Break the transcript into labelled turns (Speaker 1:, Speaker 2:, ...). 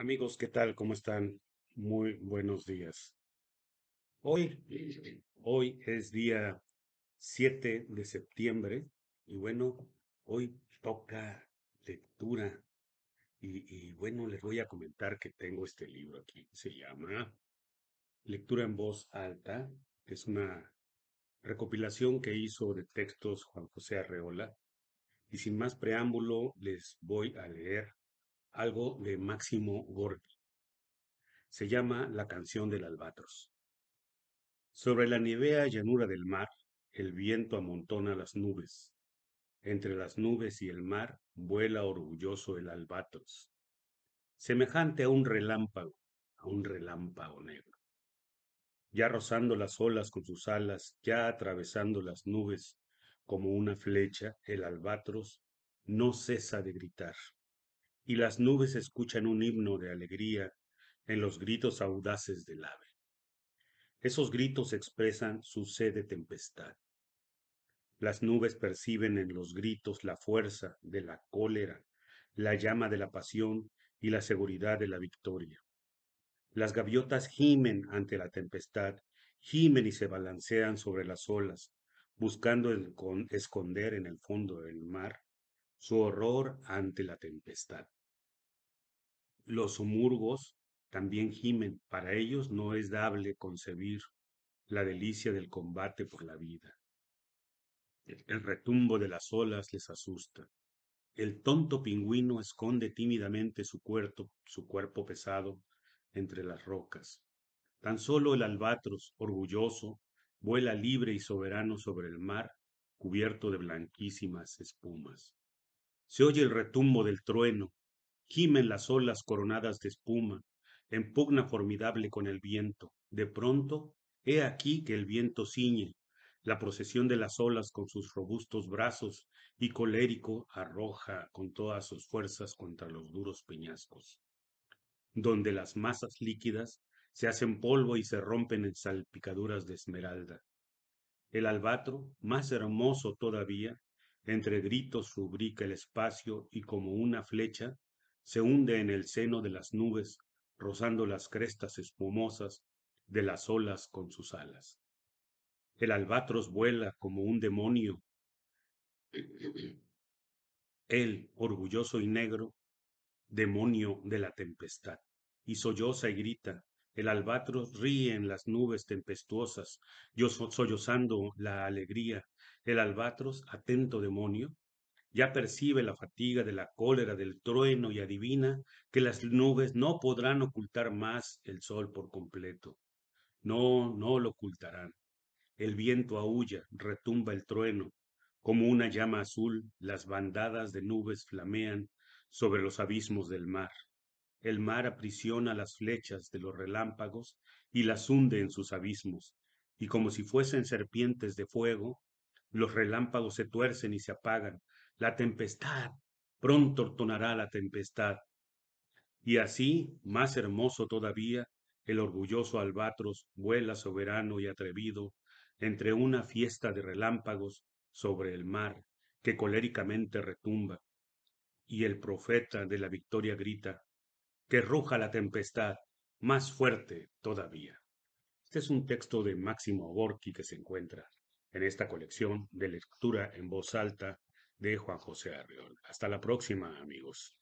Speaker 1: Amigos, ¿qué tal? ¿Cómo están? Muy buenos días. Hoy, eh, hoy es día 7 de septiembre y bueno, hoy toca lectura y, bueno, les voy a comentar que tengo este libro aquí. Se llama Lectura en voz alta. es una recopilación que hizo de textos Juan José Arreola. Y sin más preámbulo, les voy a leer algo de Máximo Gorki. Se llama La canción del albatros. Sobre la nievea llanura del mar, el viento amontona las nubes. Entre las nubes y el mar vuela orgulloso el albatros, semejante a un relámpago, a un relámpago negro. Ya rozando las olas con sus alas, ya atravesando las nubes como una flecha, el albatros no cesa de gritar y las nubes escuchan un himno de alegría en los gritos audaces del ave. Esos gritos expresan su sed de tempestad. Las nubes perciben en los gritos la fuerza de la cólera, la llama de la pasión y la seguridad de la victoria. Las gaviotas gimen ante la tempestad, gimen y se balancean sobre las olas, buscando esconder en el fondo del mar su horror ante la tempestad. Los homurgos también gimen, para ellos no es dable concebir la delicia del combate por la vida. El retumbo de las olas les asusta. El tonto pingüino esconde tímidamente su cuerpo, su cuerpo pesado entre las rocas. Tan solo el albatros, orgulloso, vuela libre y soberano sobre el mar, cubierto de blanquísimas espumas. Se oye el retumbo del trueno, gimen las olas coronadas de espuma, en pugna formidable con el viento. De pronto, he aquí que el viento ciñe, la procesión de las olas con sus robustos brazos, y colérico arroja con todas sus fuerzas contra los duros peñascos, donde las masas líquidas se hacen polvo y se rompen en salpicaduras de esmeralda. El albatro, más hermoso todavía, entre gritos rubrica el espacio y como una flecha se hunde en el seno de las nubes, rozando las crestas espumosas de las olas con sus alas. El albatros vuela como un demonio. Él, orgulloso y negro, demonio de la tempestad, y solloza y grita. El albatros ríe en las nubes tempestuosas, yo sollozando la alegría. El albatros, atento demonio, ya percibe la fatiga de la cólera del trueno y adivina que las nubes no podrán ocultar más el sol por completo. No, no lo ocultarán. El viento aúlla, retumba el trueno. Como una llama azul, las bandadas de nubes flamean sobre los abismos del mar. El mar aprisiona las flechas de los relámpagos y las hunde en sus abismos, y como si fuesen serpientes de fuego, los relámpagos se tuercen y se apagan, la tempestad, pronto tornará la tempestad. Y así, más hermoso todavía, el orgulloso albatros vuela soberano y atrevido entre una fiesta de relámpagos sobre el mar que coléricamente retumba. Y el profeta de la victoria grita, que ruja la tempestad más fuerte todavía. Este es un texto de Máximo Gorki que se encuentra en esta colección de lectura en voz alta de Juan José Arriola. Hasta la próxima, amigos.